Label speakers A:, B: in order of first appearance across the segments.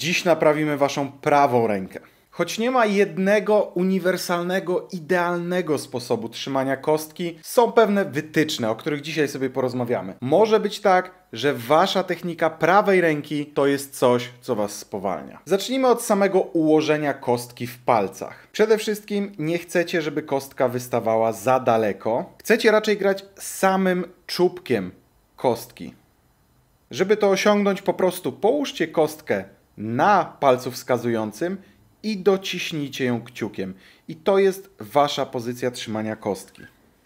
A: Dziś naprawimy waszą prawą rękę. Choć nie ma jednego uniwersalnego, idealnego sposobu trzymania kostki, są pewne wytyczne, o których dzisiaj sobie porozmawiamy. Może być tak, że wasza technika prawej ręki to jest coś, co was spowalnia. Zacznijmy od samego ułożenia kostki w palcach. Przede wszystkim nie chcecie, żeby kostka wystawała za daleko. Chcecie raczej grać samym czubkiem kostki. Żeby to osiągnąć, po prostu połóżcie kostkę na palcu wskazującym i dociśnijcie ją kciukiem. I to jest wasza pozycja trzymania kostki.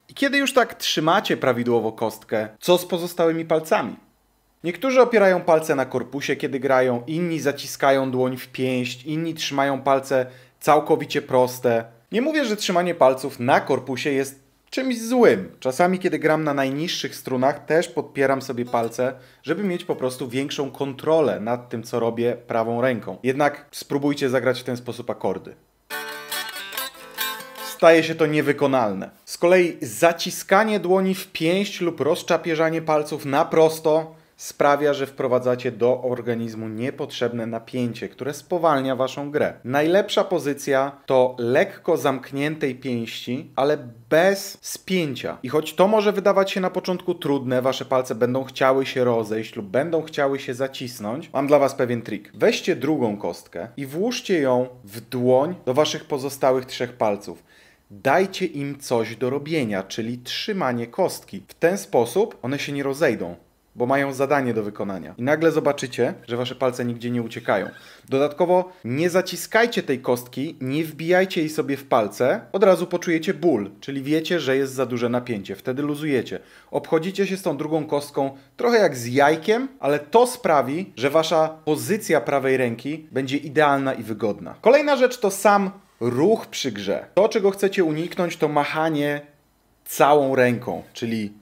A: I kiedy już tak trzymacie prawidłowo kostkę, co z pozostałymi palcami? Niektórzy opierają palce na korpusie, kiedy grają, inni zaciskają dłoń w pięść, inni trzymają palce całkowicie proste. Nie mówię, że trzymanie palców na korpusie jest czymś złym. Czasami, kiedy gram na najniższych strunach, też podpieram sobie palce, żeby mieć po prostu większą kontrolę nad tym, co robię prawą ręką. Jednak spróbujcie zagrać w ten sposób akordy. Staje się to niewykonalne. Z kolei zaciskanie dłoni w pięść lub rozczapieżanie palców na prosto sprawia, że wprowadzacie do organizmu niepotrzebne napięcie, które spowalnia waszą grę. Najlepsza pozycja to lekko zamkniętej pięści, ale bez spięcia. I choć to może wydawać się na początku trudne, wasze palce będą chciały się rozejść lub będą chciały się zacisnąć, mam dla was pewien trik. Weźcie drugą kostkę i włóżcie ją w dłoń do waszych pozostałych trzech palców dajcie im coś do robienia, czyli trzymanie kostki. W ten sposób one się nie rozejdą bo mają zadanie do wykonania. I nagle zobaczycie, że wasze palce nigdzie nie uciekają. Dodatkowo nie zaciskajcie tej kostki, nie wbijajcie jej sobie w palce, od razu poczujecie ból, czyli wiecie, że jest za duże napięcie, wtedy luzujecie. Obchodzicie się z tą drugą kostką trochę jak z jajkiem, ale to sprawi, że wasza pozycja prawej ręki będzie idealna i wygodna. Kolejna rzecz to sam ruch przy grze. To, czego chcecie uniknąć, to machanie całą ręką, czyli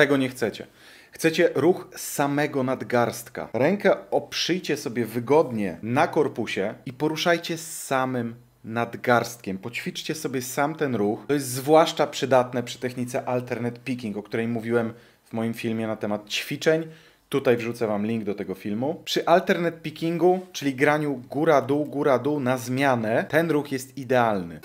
A: Tego nie chcecie. Chcecie ruch samego nadgarstka. Rękę oprzyjcie sobie wygodnie na korpusie i poruszajcie samym nadgarstkiem. Poćwiczcie sobie sam ten ruch. To jest zwłaszcza przydatne przy technice alternate picking, o której mówiłem w moim filmie na temat ćwiczeń. Tutaj wrzucę Wam link do tego filmu. Przy alternate pickingu, czyli graniu góra-dół, góra-dół na zmianę, ten ruch jest idealny.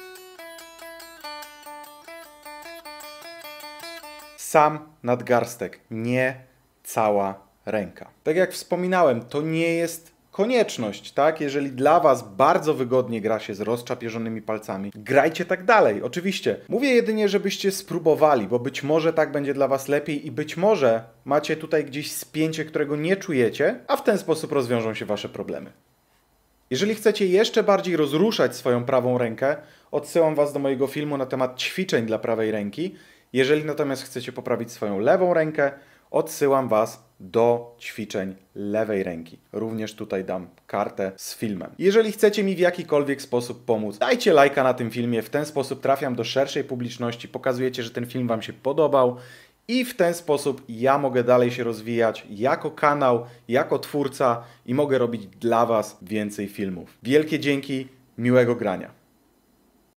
A: sam nadgarstek, nie cała ręka. Tak jak wspominałem, to nie jest konieczność, tak? Jeżeli dla Was bardzo wygodnie gra się z rozczapieżonymi palcami, grajcie tak dalej, oczywiście. Mówię jedynie, żebyście spróbowali, bo być może tak będzie dla Was lepiej i być może macie tutaj gdzieś spięcie, którego nie czujecie, a w ten sposób rozwiążą się Wasze problemy. Jeżeli chcecie jeszcze bardziej rozruszać swoją prawą rękę, odsyłam Was do mojego filmu na temat ćwiczeń dla prawej ręki, jeżeli natomiast chcecie poprawić swoją lewą rękę, odsyłam Was do ćwiczeń lewej ręki. Również tutaj dam kartę z filmem. Jeżeli chcecie mi w jakikolwiek sposób pomóc, dajcie lajka na tym filmie. W ten sposób trafiam do szerszej publiczności, pokazujecie, że ten film Wam się podobał i w ten sposób ja mogę dalej się rozwijać jako kanał, jako twórca i mogę robić dla Was więcej filmów. Wielkie dzięki, miłego grania.